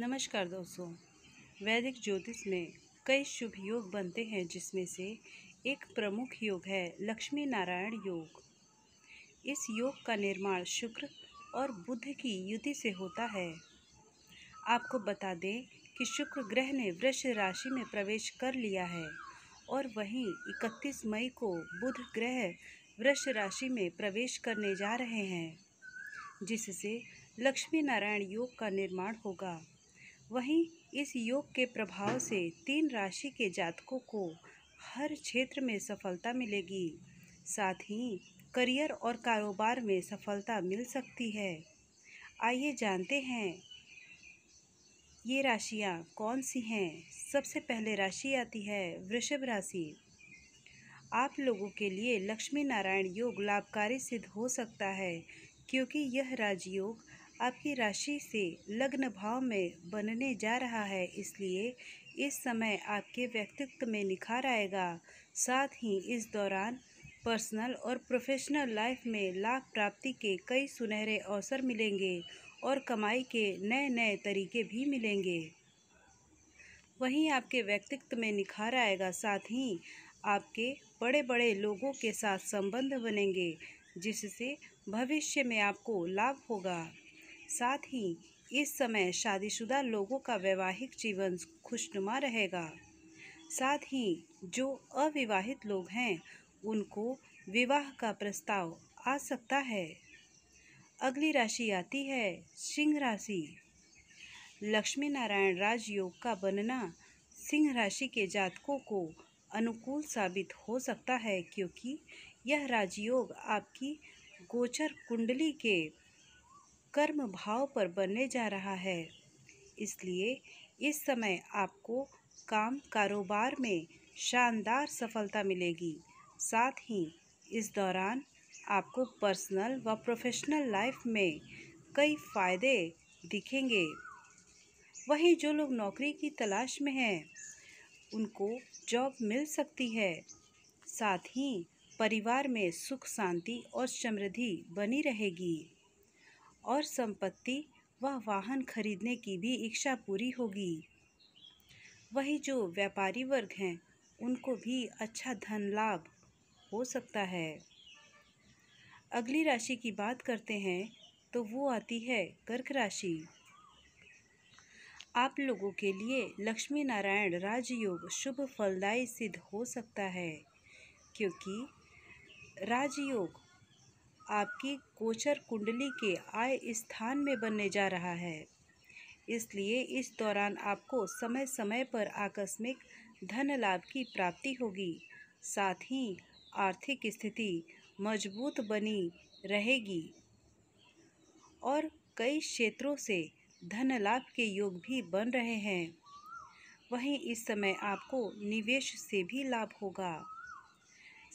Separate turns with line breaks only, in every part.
नमस्कार दोस्तों वैदिक ज्योतिष में कई शुभ योग बनते हैं जिसमें से एक प्रमुख योग है लक्ष्मी नारायण योग इस योग का निर्माण शुक्र और बुध की युति से होता है आपको बता दें कि शुक्र ग्रह ने वृक्ष राशि में प्रवेश कर लिया है और वहीं 31 मई को बुध ग्रह वृक्ष राशि में प्रवेश करने जा रहे हैं जिससे लक्ष्मी नारायण योग का निर्माण होगा वहीं इस योग के प्रभाव से तीन राशि के जातकों को हर क्षेत्र में सफलता मिलेगी साथ ही करियर और कारोबार में सफलता मिल सकती है आइए जानते हैं ये राशियाँ कौन सी हैं सबसे पहले राशि आती है वृषभ राशि आप लोगों के लिए लक्ष्मी नारायण योग लाभकारी सिद्ध हो सकता है क्योंकि यह राजयोग आपकी राशि से लग्न भाव में बनने जा रहा है इसलिए इस समय आपके व्यक्तित्व में निखार आएगा साथ ही इस दौरान पर्सनल और प्रोफेशनल लाइफ में लाभ प्राप्ति के कई सुनहरे अवसर मिलेंगे और कमाई के नए नए तरीके भी मिलेंगे वहीं आपके व्यक्तित्व में निखार आएगा साथ ही आपके बड़े बड़े लोगों के साथ संबंध बनेंगे जिससे भविष्य में आपको लाभ होगा साथ ही इस समय शादीशुदा लोगों का वैवाहिक जीवन खुशनुमा रहेगा साथ ही जो अविवाहित लोग हैं उनको विवाह का प्रस्ताव आ सकता है अगली राशि आती है सिंह राशि लक्ष्मी नारायण राजयोग का बनना सिंह राशि के जातकों को अनुकूल साबित हो सकता है क्योंकि यह राजयोग आपकी गोचर कुंडली के कर्म भाव पर बनने जा रहा है इसलिए इस समय आपको काम कारोबार में शानदार सफलता मिलेगी साथ ही इस दौरान आपको पर्सनल व प्रोफेशनल लाइफ में कई फ़ायदे दिखेंगे वहीं जो लोग नौकरी की तलाश में हैं उनको जॉब मिल सकती है साथ ही परिवार में सुख शांति और समृद्धि बनी रहेगी और संपत्ति व वाहन खरीदने की भी इच्छा पूरी होगी वही जो व्यापारी वर्ग हैं उनको भी अच्छा धन लाभ हो सकता है अगली राशि की बात करते हैं तो वो आती है कर्क राशि आप लोगों के लिए लक्ष्मी नारायण राजयोग शुभ फलदायी सिद्ध हो सकता है क्योंकि राजयोग आपकी गोचर कुंडली के आय स्थान में बनने जा रहा है इसलिए इस दौरान आपको समय समय पर आकस्मिक धन लाभ की प्राप्ति होगी साथ ही आर्थिक स्थिति मजबूत बनी रहेगी और कई क्षेत्रों से धन लाभ के योग भी बन रहे हैं वहीं इस समय आपको निवेश से भी लाभ होगा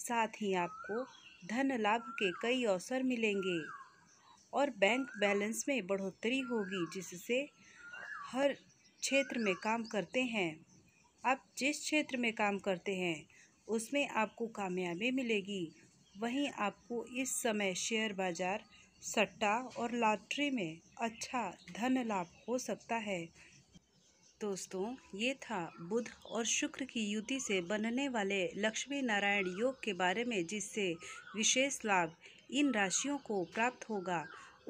साथ ही आपको धन लाभ के कई अवसर मिलेंगे और बैंक बैलेंस में बढ़ोतरी होगी जिससे हर क्षेत्र में काम करते हैं आप जिस क्षेत्र में काम करते हैं उसमें आपको कामयाबी मिलेगी वहीं आपको इस समय शेयर बाज़ार सट्टा और लॉटरी में अच्छा धन लाभ हो सकता है दोस्तों ये था बुध और शुक्र की युति से बनने वाले लक्ष्मी नारायण योग के बारे में जिससे विशेष लाभ इन राशियों को प्राप्त होगा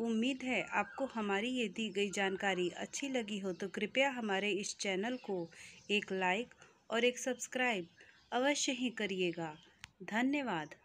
उम्मीद है आपको हमारी ये दी गई जानकारी अच्छी लगी हो तो कृपया हमारे इस चैनल को एक लाइक और एक सब्सक्राइब अवश्य ही करिएगा धन्यवाद